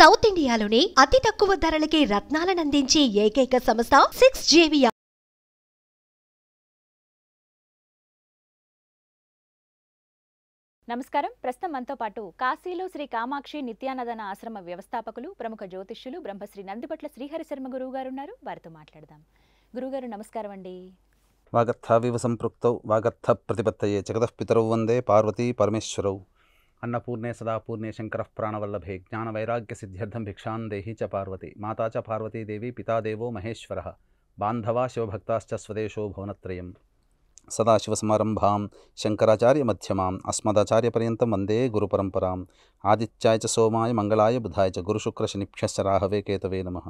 south ఇండియాలోనే అతి తక్కువ ధరలకి రత్నాలనందించే ఏకైక సంస్థ సిక్స్ జేవియా నమస్కారం ప్రస్తుతం మనతో పాటు కాశీలో శ్రీ కామాక్షి నిత్యానదన ఆశ్రమ వ్యవస్థాపకులు ప్రముఖ జ్యోతిష్యులు బ్రహ్మశ్రీ నందిపట్ల శ్రీహరి శర్మ గురువు గారు ఉన్నారు వారితో మాట్లాడదాం గురుగారు నమస్కారం అండి వాగర్థ వివ సంపృక్తౌ వాగర్థ ప్రతిపత్తయే జగదఃపితరౌ వందే పార్వతీ పరమేశ్వరౌ अन्नपूर्णे सदापूर्णे शंकर प्राणवल्लभे सिद्ध्यर्थम भिक्षा देहि च पार्वती माता च पार्वती देवी पिता देवो महेश्वर बांधवा शिवभक्ताश्च स्वदेशो भुवनत्रयम् सदाशिवसमारम्भां शंकराचार्य मध्यमा अस्मदाचार्यपर्यत वंदे आदित्याय च सोमाय मंगलाय बुधाय च गुरुशुक्रशनिभ्यश्च राहवे केतवे नमः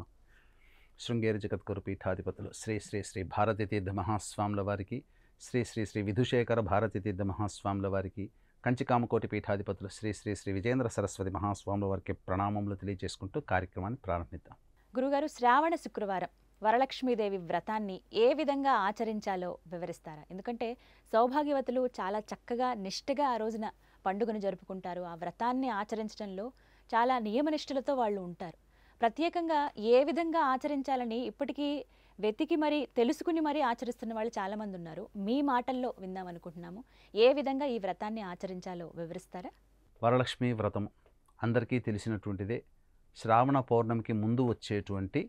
శృంగేరి జగద్గురుపీఠాధిపతులు श्री श्री श्री भारतीतीर्थ మహాస్వాముల వారికి श्री श्री श्री विधुशेखर भारतीतीर्थ మహాస్వాముల వారికి కంచికామకోటి పీఠాధిపతులు శ్రీ శ్రీ శ్రీ విజేంద్ర సరస్వతి మహాస్వాముల వారికి ప్రణామములు తెలియజేసుకుంటూ కార్యక్రమాన్ని ప్రారంభిద్దాం గురుగారు శ్రావణ శుక్రవారం వరలక్ష్మీదేవి వ్రతాన్ని ఏ విధంగా ఆచరించాలో వివరిస్తారా ఎందుకంటే సౌభాగ్యవతులు చాలా చక్కగా నిష్ఠగా ఆ రోజున పండుగను జరుపుకుంటారు ఆ వ్రతాన్ని ఆచరించడంలో చాలా నియమనిష్ఠులతో వాళ్ళు ఉంటారు ప్రత్యేకంగా ఏ విధంగా ఆచరించాలని ఇప్పటికీ వెతికి మరి తెలుసుకుని మరీ ఆచరిస్తున్న వాళ్ళు చాలామంది ఉన్నారు మీ మాటల్లో విందాం అనుకుంటున్నాము ఏ విధంగా ఈ వ్రతాన్ని ఆచరించాలో వివరిస్తారా వరలక్ష్మి వ్రతం అందరికీ తెలిసినటువంటిదే శ్రావణ పౌర్ణమికి ముందు వచ్చేటువంటి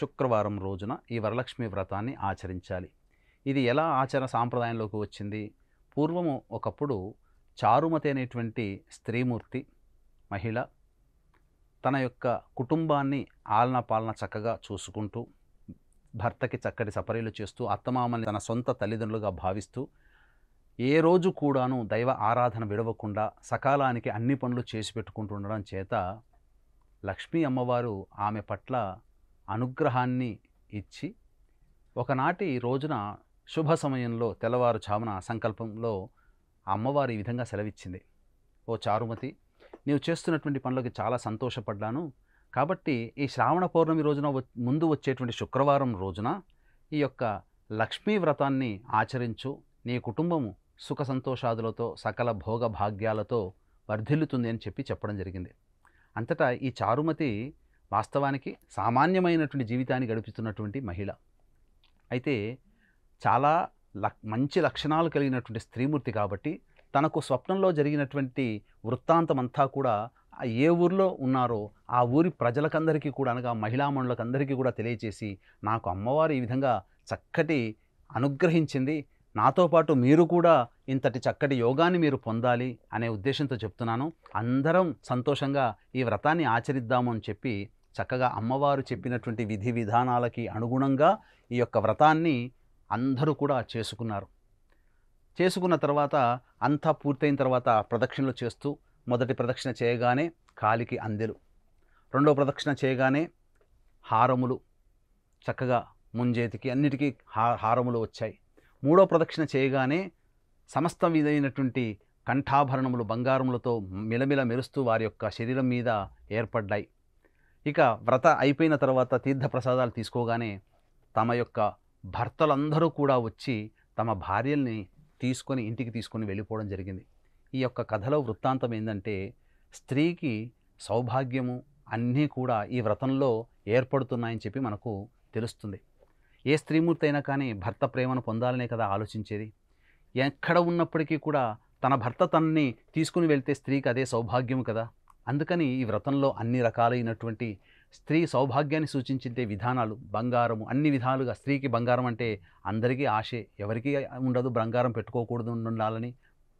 శుక్రవారం రోజున ఈ వరలక్ష్మి వ్రతాన్ని ఆచరించాలి ఇది ఎలా ఆచరణ సాంప్రదాయంలోకి వచ్చింది పూర్వము ఒకప్పుడు చారుమతి అనేటువంటి స్త్రీమూర్తి మహిళ తన యొక్క కుటుంబాన్ని ఆలన పాలన చక్కగా చూసుకుంటూ భర్తకి చక్కటి సపరీలు చేస్తూ అత్తమామని తన సొంత తల్లిదండ్రులుగా భావిస్తూ ఏ రోజు కూడాను దైవ ఆరాధన విడవకుండా సకాలానికి అన్ని పనులు చేసి పెట్టుకుంటుండడం చేత లక్ష్మీ అమ్మవారు ఆమె పట్ల అనుగ్రహాన్ని ఇచ్చి ఒకనాటి రోజున శుభ సమయంలో తెల్లవారు తెల్లవారుజామున సంకల్పంలో అమ్మవారు ఈ విధంగా సెలవిచ్చింది ఓ చారుమతి నీవు చేస్తున్నటువంటి పనులకి చాలా సంతోషపడ్డాను కాబట్టి ఈ శ్రావణ పౌర్ణమి రోజున ముందు వచ్చేటువంటి శుక్రవారం రోజున ఈ యొక్క లక్ష్మీ వ్రతాన్ని ఆచరించు నీ కుటుంబము సుఖ సంతోషాదులతో సకల భోగ భాగ్యాలతో వర్ధిల్లుతుంది అని చెప్పి చెప్పడం జరిగింది అంతటా ఈ చారుమతి వాస్తవానికి సామాన్యమైనటువంటి జీవితాన్ని గడుపుతున్నటువంటి మహిళ అయితే చాలా లక్ మంచి లక్షణాలు కలిగినటువంటి స్త్రీమూర్తి కాబట్టి తనకు స్వప్నంలో జరిగినటువంటి వృత్తాంతమంతా కూడా ఏ ఊరిలో ఉన్నారో ఆ ఊరి ప్రజలకందరికీ కూడా అనగా మహిళామణులకందరికీ కూడా తెలియచేసి నాకు అమ్మవారు ఈ విధంగా చక్కటి అనుగ్రహించింది నాతో పాటు మీరు కూడా ఇంతటి చక్కటి యోగాన్ని మీరు పొందాలి అనే ఉద్దేశంతో చెప్తున్నాను అందరం సంతోషంగా ఈ వ్రతాన్ని ఆచరిద్దాము అని చెప్పి చక్కగా అమ్మవారు చెప్పినటువంటి విధి విధానాలకి అనుగుణంగా ఈ యొక్క వ్రతాన్ని అందరూ కూడా చేసుకున్నారు చేసుకున్న తర్వాత అంతా పూర్తయిన తర్వాత ప్రదక్షిణలు చేస్తూ మొదటి ప్రదక్షిణ చేయగానే కాలికి అందెలు రెండవ ప్రదక్షిణ చేయగానే హారములు చక్కగా ముంజేతికి అన్నిటికీ హా హారములు వచ్చాయి మూడో ప్రదక్షిణ చేయగానే సమస్త విధైనటువంటి కంఠాభరణములు బంగారములతో మిలమిల మెరుస్తూ వారి యొక్క శరీరం మీద ఏర్పడ్డాయి ఇక వ్రత అయిపోయిన తర్వాత తీర్థప్రసాదాలు తీసుకోగానే తమ యొక్క భర్తలందరూ కూడా వచ్చి తమ భార్యల్ని తీసుకొని ఇంటికి తీసుకొని వెళ్ళిపోవడం జరిగింది ఈ యొక్క కథలో వృత్తాంతం ఏంటంటే స్త్రీకి సౌభాగ్యము అన్నీ కూడా ఈ వ్రతంలో ఏర్పడుతున్నాయని చెప్పి మనకు తెలుస్తుంది ఏ స్త్రీమూర్తి అయినా కానీ భర్త ప్రేమను పొందాలనే కదా ఆలోచించేది ఎక్కడ ఉన్నప్పటికీ కూడా తన భర్త తనని తీసుకుని వెళ్తే స్త్రీకి అదే సౌభాగ్యం కదా అందుకని ఈ వ్రతంలో అన్ని రకాలైనటువంటి స్త్రీ సౌభాగ్యాన్ని సూచించే విధానాలు బంగారము అన్ని విధాలుగా స్త్రీకి బంగారం అంటే అందరికీ ఆశే ఎవరికీ ఉండదు బంగారం పెట్టుకోకూడదు ఉండాలని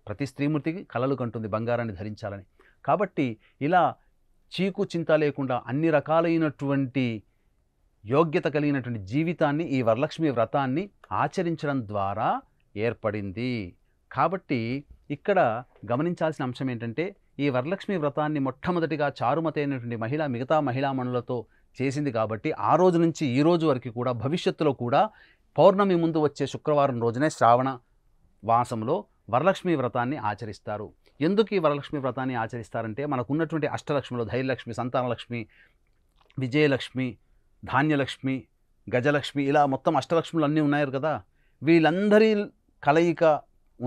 ప్రతి స్త్రీమూర్తికి కలలు కంటుంది బంగారాన్ని ధరించాలని కాబట్టి ఇలా చీకు చింత లేకుండా అన్ని రకాలైనటువంటి యోగ్యత కలిగినటువంటి జీవితాన్ని ఈ వరలక్ష్మి వ్రతాన్ని ఆచరించడం ద్వారా ఏర్పడింది కాబట్టి ఇక్కడ గమనించాల్సిన అంశం ఏంటంటే ఈ వరలక్ష్మి వ్రతాన్ని మొట్టమొదటిగా చారుమతైనటువంటి మహిళ మిగతా మహిళా మనులతో చేసింది కాబట్టి ఆ రోజు నుంచి ఈ రోజు వరకు కూడా భవిష్యత్తులో కూడా పౌర్ణమి ముందు వచ్చే శుక్రవారం రోజునే శ్రావణ వాసంలో వరలక్ష్మి వ్రతాన్ని ఆచరిస్తారు ఎందుకు ఈ వరలక్ష్మి వ్రతాన్ని ఆచరిస్తారంటే మనకున్నటువంటి అష్టలక్ష్మిలు ధైర్యలక్ష్మి సంతానలక్ష్మి విజయలక్ష్మి ధాన్యలక్ష్మి గజలక్ష్మి ఇలా మొత్తం అష్టలక్ష్ములు అన్నీ ఉన్నారు కదా వీళ్ళందరి కలయిక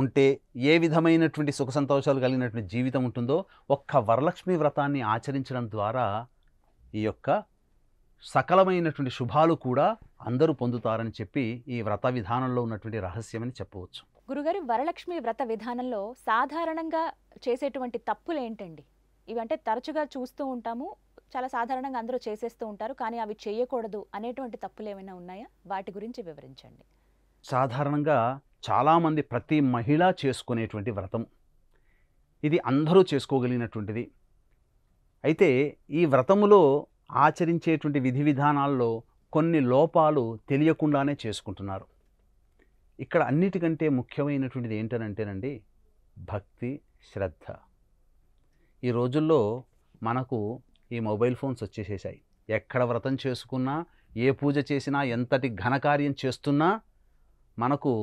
ఉంటే ఏ విధమైనటువంటి సుఖ సంతోషాలు కలిగినటువంటి జీవితం ఉంటుందో ఒక్క వరలక్ష్మి వ్రతాన్ని ఆచరించడం ద్వారా ఈ యొక్క సకలమైనటువంటి శుభాలు కూడా అందరూ పొందుతారని చెప్పి ఈ వ్రత విధానంలో ఉన్నటువంటి రహస్యమని చెప్పవచ్చు గురుగారు వరలక్ష్మి వ్రత విధానంలో సాధారణంగా చేసేటువంటి తప్పులు ఏంటండి ఇవి అంటే తరచుగా చూస్తూ ఉంటాము చాలా సాధారణంగా అందరూ చేసేస్తూ ఉంటారు కానీ అవి చేయకూడదు అనేటువంటి తప్పులు ఏమైనా ఉన్నాయా వాటి గురించి వివరించండి సాధారణంగా చాలామంది ప్రతి మహిళ చేసుకునేటువంటి వ్రతం ఇది అందరూ చేసుకోగలిగినటువంటిది అయితే ఈ వ్రతములో ఆచరించేటువంటి విధి విధానాల్లో కొన్ని లోపాలు తెలియకుండానే చేసుకుంటున్నారు ఇక్కడ అన్నిటికంటే ముఖ్యమైనటువంటిది ఏంటనంటేనండి భక్తి శ్రద్ధ ఈ రోజుల్లో మనకు ఈ మొబైల్ ఫోన్స్ వచ్చేసేసాయి ఎక్కడ వ్రతం చేసుకున్నా ఏ పూజ చేసినా ఎంతటి ఘనకార్యం చేస్తున్నా మనకు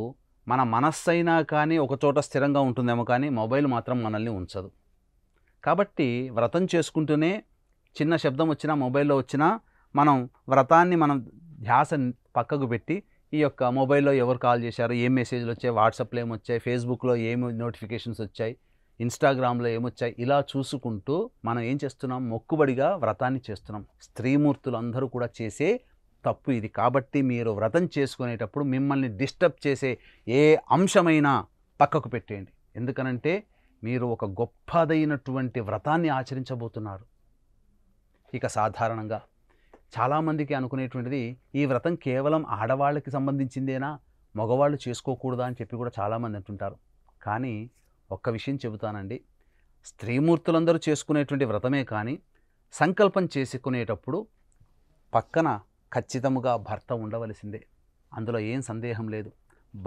మన మనస్సైనా కానీ ఒకచోట స్థిరంగా ఉంటుందేమో కానీ మొబైల్ మాత్రం మనల్ని ఉంచదు కాబట్టి వ్రతం చేసుకుంటూనే చిన్న శబ్దం వచ్చినా మొబైల్లో వచ్చినా మనం వ్రతాన్ని మనం ధ్యాస పక్కకు పెట్టి ఈ యొక్క మొబైల్లో ఎవరు కాల్ చేశారు ఏం మెసేజ్లు వచ్చాయి వాట్సాప్లో ఏమొచ్చాయి ఫేస్బుక్లో ఏమి నోటిఫికేషన్స్ వచ్చాయి ఇన్స్టాగ్రామ్లో ఏమొచ్చాయి ఇలా చూసుకుంటూ మనం ఏం చేస్తున్నాం మొక్కుబడిగా వ్రతాన్ని చేస్తున్నాం స్త్రీమూర్తులు అందరూ కూడా చేసే తప్పు ఇది కాబట్టి మీరు వ్రతం చేసుకునేటప్పుడు మిమ్మల్ని డిస్టర్బ్ చేసే ఏ అంశమైనా పక్కకు పెట్టేయండి ఎందుకనంటే మీరు ఒక గొప్పదైనటువంటి వ్రతాన్ని ఆచరించబోతున్నారు ఇక సాధారణంగా చాలామందికి అనుకునేటువంటిది ఈ వ్రతం కేవలం ఆడవాళ్ళకి సంబంధించిందేనా మగవాళ్ళు చేసుకోకూడదా అని చెప్పి కూడా చాలామంది అంటుంటారు కానీ ఒక్క విషయం చెబుతానండి స్త్రీమూర్తులందరూ చేసుకునేటువంటి వ్రతమే కానీ సంకల్పం చేసుకునేటప్పుడు పక్కన ఖచ్చితముగా భర్త ఉండవలసిందే అందులో ఏం సందేహం లేదు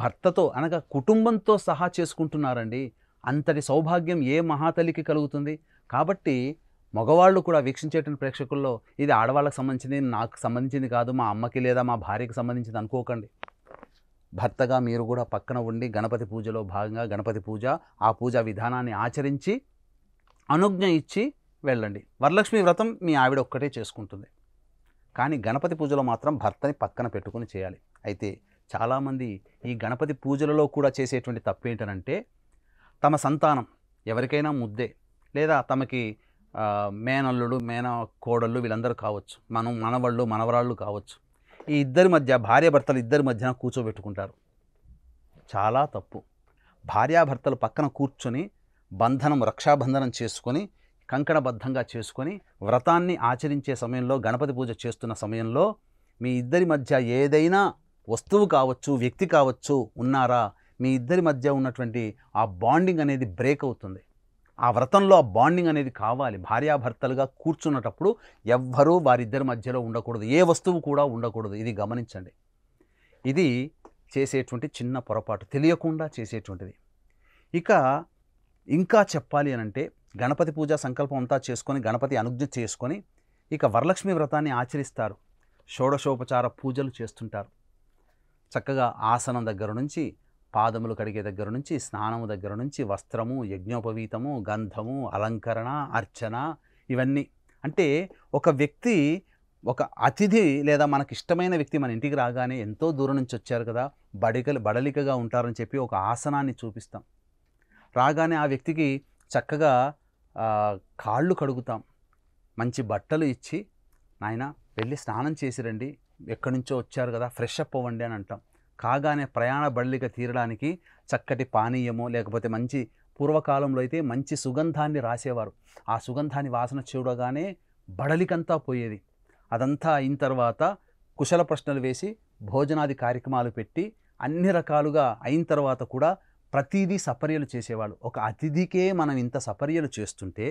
భర్తతో అనగా కుటుంబంతో సహా చేసుకుంటున్నారండి అంతటి సౌభాగ్యం ఏ మహాతలికి కలుగుతుంది కాబట్టి మగవాళ్ళు కూడా వీక్షించేటువంటి ప్రేక్షకుల్లో ఇది ఆడవాళ్ళకి సంబంధించింది నాకు సంబంధించింది కాదు మా అమ్మకి లేదా మా భార్యకి సంబంధించింది అనుకోకండి భర్తగా మీరు కూడా పక్కన ఉండి గణపతి పూజలో భాగంగా గణపతి పూజ ఆ పూజా విధానాన్ని ఆచరించి అనుజ్ఞ ఇచ్చి వెళ్ళండి వరలక్ష్మి వ్రతం మీ ఆవిడ ఒక్కటే చేసుకుంటుంది కానీ గణపతి పూజలో మాత్రం భర్తని పక్కన పెట్టుకుని చేయాలి అయితే చాలామంది ఈ గణపతి పూజలలో కూడా చేసేటువంటి తప్పేంటనంటే తమ సంతానం ఎవరికైనా ముద్దే లేదా తమకి మేనల్లుడు మేన కోడళ్ళు వీళ్ళందరూ కావచ్చు మనం మనవాళ్ళు మనవరాళ్ళు కావచ్చు ఈ ఇద్దరి మధ్య భర్తలు ఇద్దరి మధ్యన కూర్చోబెట్టుకుంటారు చాలా తప్పు భార్యాభర్తలు పక్కన కూర్చొని బంధనం రక్షాబంధనం చేసుకొని కంకణబద్ధంగా చేసుకొని వ్రతాన్ని ఆచరించే సమయంలో గణపతి పూజ చేస్తున్న సమయంలో మీ ఇద్దరి మధ్య ఏదైనా వస్తువు కావచ్చు వ్యక్తి కావచ్చు ఉన్నారా మీ ఇద్దరి మధ్య ఉన్నటువంటి ఆ బాండింగ్ అనేది బ్రేక్ అవుతుంది ఆ వ్రతంలో ఆ బాండింగ్ అనేది కావాలి భార్యాభర్తలుగా కూర్చున్నటప్పుడు ఎవ్వరూ వారిద్దరి మధ్యలో ఉండకూడదు ఏ వస్తువు కూడా ఉండకూడదు ఇది గమనించండి ఇది చేసేటువంటి చిన్న పొరపాటు తెలియకుండా చేసేటువంటిది ఇక ఇంకా చెప్పాలి అని అంటే గణపతి పూజ సంకల్పం అంతా చేసుకొని గణపతి అనుజ్ఞ చేసుకొని ఇక వరలక్ష్మి వ్రతాన్ని ఆచరిస్తారు షోడశోపచార పూజలు చేస్తుంటారు చక్కగా ఆసనం దగ్గర నుంచి పాదములు కడిగే దగ్గర నుంచి స్నానము దగ్గర నుంచి వస్త్రము యజ్ఞోపవీతము గంధము అలంకరణ అర్చన ఇవన్నీ అంటే ఒక వ్యక్తి ఒక అతిథి లేదా మనకి ఇష్టమైన వ్యక్తి మన ఇంటికి రాగానే ఎంతో దూరం నుంచి వచ్చారు కదా బడికలు బడలికగా ఉంటారని చెప్పి ఒక ఆసనాన్ని చూపిస్తాం రాగానే ఆ వ్యక్తికి చక్కగా కాళ్ళు కడుగుతాం మంచి బట్టలు ఇచ్చి నాయన వెళ్ళి స్నానం చేసి రండి ఎక్కడి నుంచో వచ్చారు కదా ఫ్రెష్ అప్ అవ్వండి అని అంటాం కాగానే ప్రయాణ బళ్ళిక తీరడానికి చక్కటి పానీయము లేకపోతే మంచి పూర్వకాలంలో అయితే మంచి సుగంధాన్ని రాసేవారు ఆ సుగంధాన్ని వాసన చూడగానే బడలికంతా పోయేది అదంతా అయిన తర్వాత కుశల ప్రశ్నలు వేసి భోజనాది కార్యక్రమాలు పెట్టి అన్ని రకాలుగా అయిన తర్వాత కూడా ప్రతిదీ సపర్యలు చేసేవాళ్ళు ఒక అతిథికే మనం ఇంత సపర్యలు చేస్తుంటే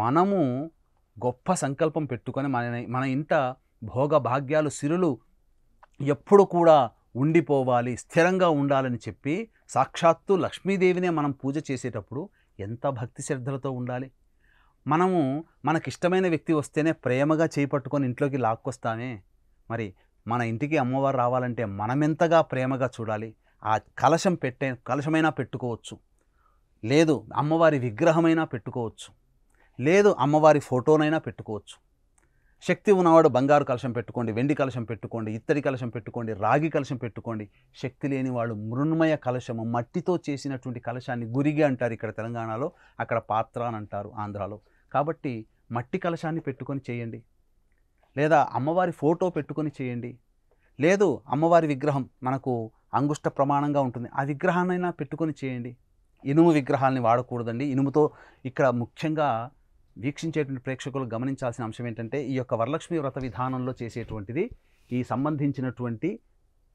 మనము గొప్ప సంకల్పం పెట్టుకొని మన మన ఇంట భోగభాగ్యాలు సిరులు ఎప్పుడు కూడా ఉండిపోవాలి స్థిరంగా ఉండాలని చెప్పి సాక్షాత్తు లక్ష్మీదేవినే మనం పూజ చేసేటప్పుడు ఎంత భక్తి శ్రద్ధలతో ఉండాలి మనము మనకిష్టమైన వ్యక్తి వస్తేనే ప్రేమగా చేపట్టుకొని ఇంట్లోకి లాక్కొస్తామే మరి మన ఇంటికి అమ్మవారు రావాలంటే మనమెంతగా ప్రేమగా చూడాలి ఆ కలశం పెట్టే కలశమైనా పెట్టుకోవచ్చు లేదు అమ్మవారి విగ్రహమైనా పెట్టుకోవచ్చు లేదు అమ్మవారి ఫోటోనైనా పెట్టుకోవచ్చు శక్తి ఉన్నవాడు బంగారు కలశం పెట్టుకోండి వెండి కలశం పెట్టుకోండి ఇత్తడి కలశం పెట్టుకోండి రాగి కలశం పెట్టుకోండి శక్తి లేని వాళ్ళు మృణ్మయ కలశము మట్టితో చేసినటువంటి కలశాన్ని గురిగి అంటారు ఇక్కడ తెలంగాణలో అక్కడ పాత్ర అని అంటారు ఆంధ్రాలో కాబట్టి మట్టి కలశాన్ని పెట్టుకొని చేయండి లేదా అమ్మవారి ఫోటో పెట్టుకొని చేయండి లేదు అమ్మవారి విగ్రహం మనకు అంగుష్ట ప్రమాణంగా ఉంటుంది ఆ విగ్రహాన్నైనా పెట్టుకొని చేయండి ఇనుము విగ్రహాలని వాడకూడదండి ఇనుముతో ఇక్కడ ముఖ్యంగా వీక్షించేటువంటి ప్రేక్షకులు గమనించాల్సిన అంశం ఏంటంటే ఈ యొక్క వరలక్ష్మి వ్రత విధానంలో చేసేటువంటిది ఈ సంబంధించినటువంటి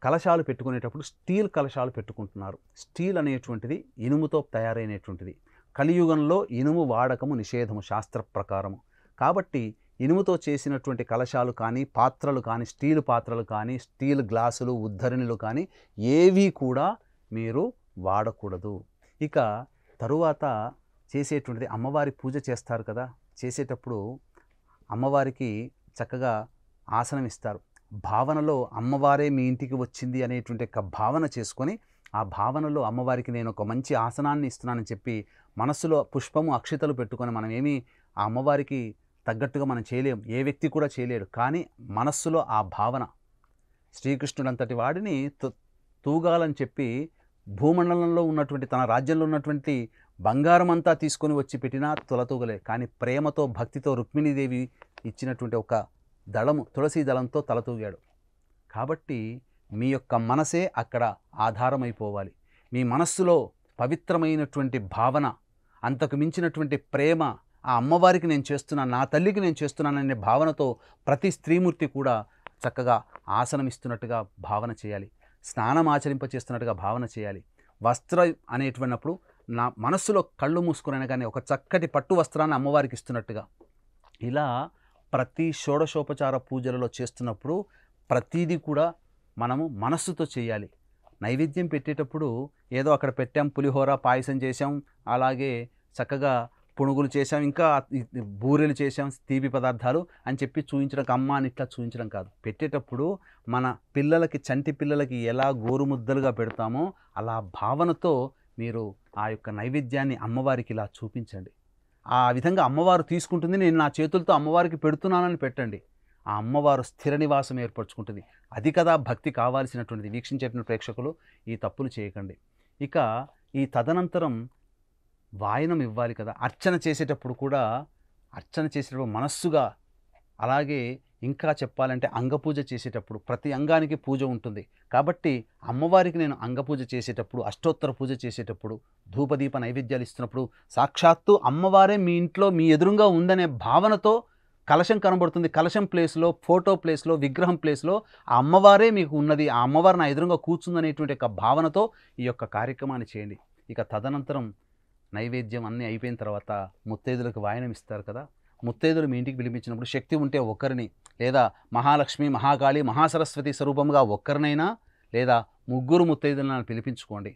కలశాలు పెట్టుకునేటప్పుడు స్టీల్ కలశాలు పెట్టుకుంటున్నారు స్టీల్ అనేటువంటిది ఇనుముతో తయారైనటువంటిది కలియుగంలో ఇనుము వాడకము నిషేధము శాస్త్ర ప్రకారము కాబట్టి ఇనుముతో చేసినటువంటి కలశాలు కానీ పాత్రలు కానీ స్టీల్ పాత్రలు కానీ స్టీల్ గ్లాసులు ఉద్ధరణలు కానీ ఏవీ కూడా మీరు వాడకూడదు ఇక తరువాత చేసేటువంటిది అమ్మవారి పూజ చేస్తారు కదా చేసేటప్పుడు అమ్మవారికి చక్కగా ఆసనం ఇస్తారు భావనలో అమ్మవారే మీ ఇంటికి వచ్చింది అనేటువంటి ఒక భావన చేసుకొని ఆ భావనలో అమ్మవారికి నేను ఒక మంచి ఆసనాన్ని ఇస్తున్నానని చెప్పి మనస్సులో పుష్పము అక్షతలు పెట్టుకొని మనం ఏమీ ఆ అమ్మవారికి తగ్గట్టుగా మనం చేయలేము ఏ వ్యక్తి కూడా చేయలేడు కానీ మనస్సులో ఆ భావన శ్రీకృష్ణుడంతటి వాడిని తూగాలని చెప్పి భూమండలంలో ఉన్నటువంటి తన రాజ్యంలో ఉన్నటువంటి బంగారం అంతా తీసుకొని వచ్చి పెట్టినా తులతూగలే కానీ ప్రేమతో భక్తితో రుక్మిణీదేవి ఇచ్చినటువంటి ఒక దళము తులసి దళంతో తలతూగాడు కాబట్టి మీ యొక్క మనసే అక్కడ ఆధారమైపోవాలి మీ మనస్సులో పవిత్రమైనటువంటి భావన అంతకు మించినటువంటి ప్రేమ ఆ అమ్మవారికి నేను చేస్తున్నా నా తల్లికి నేను చేస్తున్నాననే భావనతో ప్రతి స్త్రీమూర్తి కూడా చక్కగా ఆసనం ఇస్తున్నట్టుగా భావన చేయాలి స్నానం ఆచరింప చేస్తున్నట్టుగా భావన చేయాలి వస్త్ర అనేటువంటిప్పుడు నా మనస్సులో కళ్ళు మూసుకునైనా కానీ ఒక చక్కటి పట్టు వస్త్రాన్ని అమ్మవారికి ఇస్తున్నట్టుగా ఇలా ప్రతి షోడశోపచార పూజలలో చేస్తున్నప్పుడు ప్రతీదీ కూడా మనము మనస్సుతో చేయాలి నైవేద్యం పెట్టేటప్పుడు ఏదో అక్కడ పెట్టాం పులిహోర పాయసం చేసాం అలాగే చక్కగా పునుగులు చేసాం ఇంకా బూరెలు చేసాం తీపి పదార్థాలు అని చెప్పి చూయించడం అమ్మ అని ఇట్లా చూపించడం కాదు పెట్టేటప్పుడు మన పిల్లలకి చంటి పిల్లలకి ఎలా గోరుముద్దలుగా పెడతామో అలా భావనతో మీరు ఆ యొక్క నైవేద్యాన్ని అమ్మవారికి ఇలా చూపించండి ఆ విధంగా అమ్మవారు తీసుకుంటుంది నేను నా చేతులతో అమ్మవారికి పెడుతున్నానని పెట్టండి ఆ అమ్మవారు స్థిర నివాసం ఏర్పరచుకుంటుంది అది కదా భక్తి కావాల్సినటువంటిది వీక్షించేటువంటి ప్రేక్షకులు ఈ తప్పులు చేయకండి ఇక ఈ తదనంతరం వాయనం ఇవ్వాలి కదా అర్చన చేసేటప్పుడు కూడా అర్చన చేసేటప్పుడు మనస్సుగా అలాగే ఇంకా చెప్పాలంటే అంగపూజ చేసేటప్పుడు ప్రతి అంగానికి పూజ ఉంటుంది కాబట్టి అమ్మవారికి నేను అంగపూజ చేసేటప్పుడు అష్టోత్తర పూజ చేసేటప్పుడు ధూపదీప నైవేద్యాలు ఇస్తున్నప్పుడు సాక్షాత్తు అమ్మవారే మీ ఇంట్లో మీ ఎదురుగా ఉందనే భావనతో కలశం కనబడుతుంది కలశం ప్లేస్లో ఫోటో ప్లేస్లో విగ్రహం ప్లేస్లో ఆ అమ్మవారే మీకు ఉన్నది ఆ అమ్మవారు నా ఎదురుగా కూర్చుందనేటువంటి ఒక భావనతో ఈ యొక్క కార్యక్రమాన్ని చేయండి ఇక తదనంతరం నైవేద్యం అన్నీ అయిపోయిన తర్వాత ముత్తైదులకు వాయనం ఇస్తారు కదా ముత్తైదులు మీ ఇంటికి పిలిపించినప్పుడు శక్తి ఉంటే ఒకరిని లేదా మహాలక్ష్మి మహాకాళి మహాసరస్వతి స్వరూపంగా ఒక్కరినైనా లేదా ముగ్గురు ముత్తైదులను పిలిపించుకోండి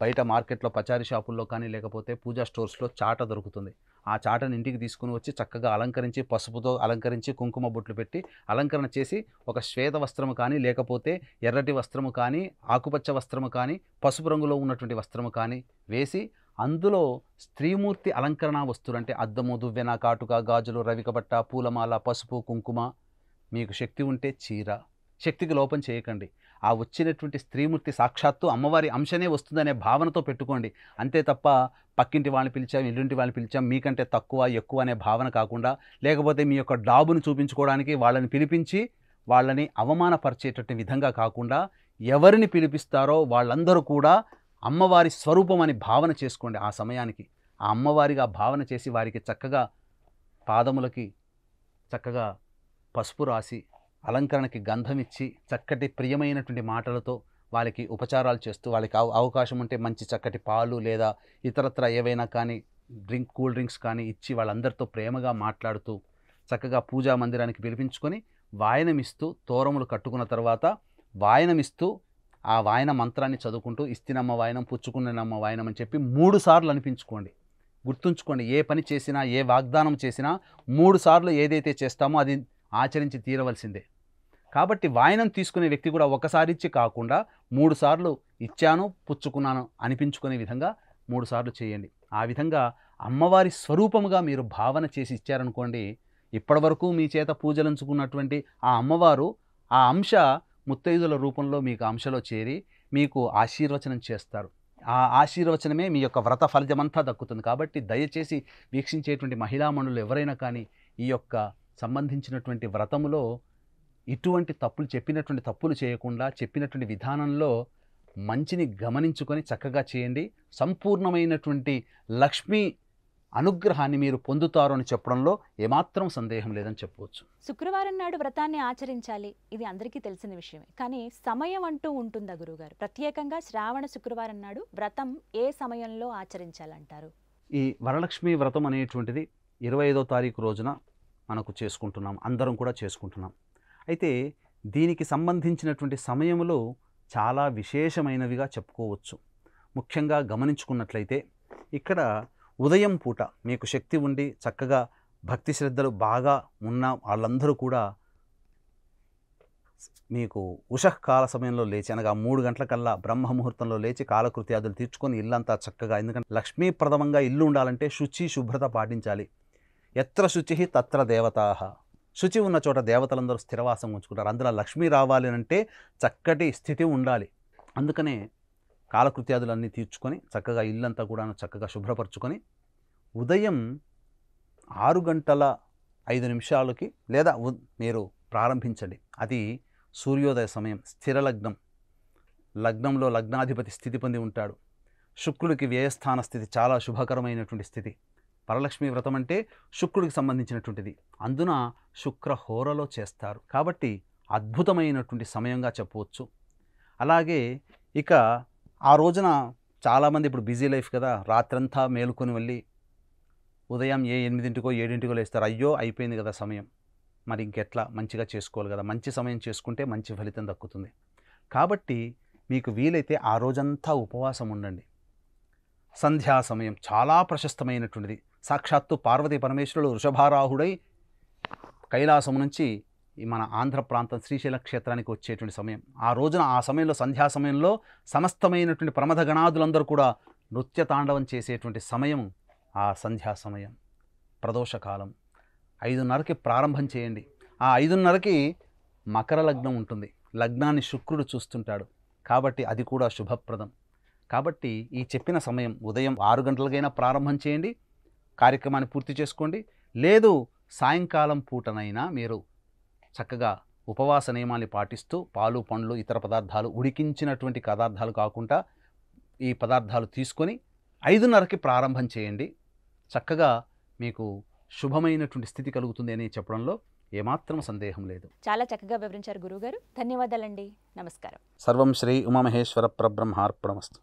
బయట మార్కెట్లో పచారీ షాపుల్లో కానీ లేకపోతే పూజా స్టోర్స్లో చాట దొరుకుతుంది ఆ చాటను ఇంటికి తీసుకుని వచ్చి చక్కగా అలంకరించి పసుపుతో అలంకరించి కుంకుమ బొట్లు పెట్టి అలంకరణ చేసి ఒక శ్వేత వస్త్రము కానీ లేకపోతే ఎర్రటి వస్త్రము కానీ ఆకుపచ్చ వస్త్రము కానీ పసుపు రంగులో ఉన్నటువంటి వస్త్రము కానీ వేసి అందులో స్త్రీమూర్తి అలంకరణ వస్తువులు అంటే అద్దము దువ్వెన కాటుక గాజులు రవికబట్ట పూలమాల పసుపు కుంకుమ మీకు శక్తి ఉంటే చీర శక్తికి లోపం చేయకండి ఆ వచ్చినటువంటి స్త్రీమూర్తి సాక్షాత్తు అమ్మవారి అంశనే వస్తుందనే భావనతో పెట్టుకోండి అంతే తప్ప పక్కింటి వాళ్ళని పిలిచాం ఇల్లుంటి వాళ్ళని పిలిచాం మీకంటే తక్కువ ఎక్కువ అనే భావన కాకుండా లేకపోతే మీ యొక్క డాబును చూపించుకోవడానికి వాళ్ళని పిలిపించి వాళ్ళని అవమానపరిచేటటువంటి విధంగా కాకుండా ఎవరిని పిలిపిస్తారో వాళ్ళందరూ కూడా అమ్మవారి స్వరూపం అని భావన చేసుకోండి ఆ సమయానికి ఆ అమ్మవారిగా భావన చేసి వారికి చక్కగా పాదములకి చక్కగా పసుపు రాసి అలంకరణకి గంధం ఇచ్చి చక్కటి ప్రియమైనటువంటి మాటలతో వాళ్ళకి ఉపచారాలు చేస్తూ వాళ్ళకి అవకాశం ఉంటే మంచి చక్కటి పాలు లేదా ఇతరత్ర ఏవైనా కానీ డ్రింక్ కూల్ డ్రింక్స్ కానీ ఇచ్చి వాళ్ళందరితో ప్రేమగా మాట్లాడుతూ చక్కగా పూజా మందిరానికి పిలిపించుకొని వాయనమిస్తూ తోరములు కట్టుకున్న తర్వాత వాయనమిస్తూ ఆ వాయన మంత్రాన్ని చదువుకుంటూ ఇస్తినమ్మ వాయనం పుచ్చుకున్ననమ్మ వాయనం అని చెప్పి మూడు సార్లు అనిపించుకోండి గుర్తుంచుకోండి ఏ పని చేసినా ఏ వాగ్దానం చేసినా మూడు సార్లు ఏదైతే చేస్తామో అది ఆచరించి తీరవలసిందే కాబట్టి వాయనం తీసుకునే వ్యక్తి కూడా ఒకసారి ఇచ్చి కాకుండా మూడు సార్లు ఇచ్చాను పుచ్చుకున్నాను అనిపించుకునే విధంగా మూడు సార్లు చేయండి ఆ విధంగా అమ్మవారి స్వరూపముగా మీరు భావన చేసి ఇచ్చారనుకోండి ఇప్పటివరకు మీ చేత పూజలంచుకున్నటువంటి ఆ అమ్మవారు ఆ అంశ ముత్తైదుల రూపంలో మీకు అంశలో చేరి మీకు ఆశీర్వచనం చేస్తారు ఆ ఆశీర్వచనమే మీ యొక్క వ్రత ఫలితమంతా దక్కుతుంది కాబట్టి దయచేసి వీక్షించేటువంటి మహిళామణులు ఎవరైనా కానీ ఈ యొక్క సంబంధించినటువంటి వ్రతములో ఇటువంటి తప్పులు చెప్పినటువంటి తప్పులు చేయకుండా చెప్పినటువంటి విధానంలో మంచిని గమనించుకొని చక్కగా చేయండి సంపూర్ణమైనటువంటి లక్ష్మీ అనుగ్రహాన్ని మీరు పొందుతారు అని చెప్పడంలో ఏమాత్రం సందేహం లేదని చెప్పవచ్చు శుక్రవారం నాడు వ్రతాన్ని ఆచరించాలి ఇది అందరికీ తెలిసిన విషయమే కానీ సమయం అంటూ ఉంటుందా గురువుగారు ప్రత్యేకంగా శ్రావణ శుక్రవారం నాడు వ్రతం ఏ సమయంలో ఆచరించాలంటారు ఈ వరలక్ష్మి వ్రతం అనేటువంటిది ఇరవై ఐదో తారీఖు రోజున మనకు చేసుకుంటున్నాం అందరం కూడా చేసుకుంటున్నాం అయితే దీనికి సంబంధించినటువంటి సమయంలో చాలా విశేషమైనవిగా చెప్పుకోవచ్చు ముఖ్యంగా గమనించుకున్నట్లయితే ఇక్కడ ఉదయం పూట మీకు శక్తి ఉండి చక్కగా భక్తి శ్రద్ధలు బాగా ఉన్న వాళ్ళందరూ కూడా మీకు ఉషకాల సమయంలో లేచి అనగా మూడు గంటల కల్లా బ్రహ్మముహూర్తంలో లేచి కాలకృత్యాదులు తీర్చుకొని ఇల్లంతా చక్కగా ఎందుకంటే లక్ష్మీప్రదమంగా ఇల్లు ఉండాలంటే శుచి శుభ్రత పాటించాలి ఎత్ర శుచి తత్ర దేవతా శుచి ఉన్న చోట దేవతలందరూ స్థిరవాసం ఉంచుకుంటారు అందులో లక్ష్మి రావాలి అంటే చక్కటి స్థితి ఉండాలి అందుకనే కాలకృత్యాదులన్నీ తీర్చుకొని చక్కగా ఇల్లంతా కూడా చక్కగా శుభ్రపరచుకొని ఉదయం ఆరు గంటల ఐదు నిమిషాలకి లేదా మీరు ప్రారంభించండి అది సూర్యోదయ సమయం స్థిర లగ్నం లగ్నంలో లగ్నాధిపతి స్థితి పొంది ఉంటాడు శుక్రుడికి వ్యయస్థాన స్థితి చాలా శుభకరమైనటువంటి స్థితి వరలక్ష్మి వ్రతం అంటే శుక్రుడికి సంబంధించినటువంటిది అందున శుక్ర హోరలో చేస్తారు కాబట్టి అద్భుతమైనటువంటి సమయంగా చెప్పవచ్చు అలాగే ఇక ఆ రోజున చాలామంది ఇప్పుడు బిజీ లైఫ్ కదా రాత్రంతా మేలుకొని వెళ్ళి ఉదయం ఏ ఎనిమిదింటికో ఏడింటికో లేస్తారు అయ్యో అయిపోయింది కదా సమయం మరి ఇంకెట్లా మంచిగా చేసుకోవాలి కదా మంచి సమయం చేసుకుంటే మంచి ఫలితం దక్కుతుంది కాబట్టి మీకు వీలైతే ఆ రోజంతా ఉపవాసం ఉండండి సంధ్యా సమయం చాలా ప్రశస్తమైనటువంటిది సాక్షాత్తు పార్వతీ పరమేశ్వరుడు వృషభారాహుడై కైలాసం నుంచి మన ఆంధ్ర ప్రాంతం శ్రీశైల క్షేత్రానికి వచ్చేటువంటి సమయం ఆ రోజున ఆ సమయంలో సంధ్యా సమయంలో సమస్తమైనటువంటి ప్రమథ గణాదులందరూ కూడా నృత్య తాండవం చేసేటువంటి సమయం ఆ సంధ్యా సమయం ప్రదోషకాలం ఐదున్నరకి ప్రారంభం చేయండి ఆ ఐదున్నరకి మకర లగ్నం ఉంటుంది లగ్నాన్ని శుక్రుడు చూస్తుంటాడు కాబట్టి అది కూడా శుభప్రదం కాబట్టి ఈ చెప్పిన సమయం ఉదయం ఆరు గంటలకైనా ప్రారంభం చేయండి కార్యక్రమాన్ని పూర్తి చేసుకోండి లేదు సాయంకాలం పూటనైనా మీరు చక్కగా ఉపవాస నియమాన్ని పాటిస్తూ పాలు పండ్లు ఇతర పదార్థాలు ఉడికించినటువంటి పదార్థాలు కాకుండా ఈ పదార్థాలు తీసుకొని ఐదున్నరకి ప్రారంభం చేయండి చక్కగా మీకు శుభమైనటువంటి స్థితి కలుగుతుంది అని చెప్పడంలో ఏమాత్రం సందేహం లేదు చాలా చక్కగా వివరించారు గురువుగారు ధన్యవాదాలండి నమస్కారం సర్వం శ్రీ ఉమామహేశ్వర పరబ్రహ్మార్పణమస్తు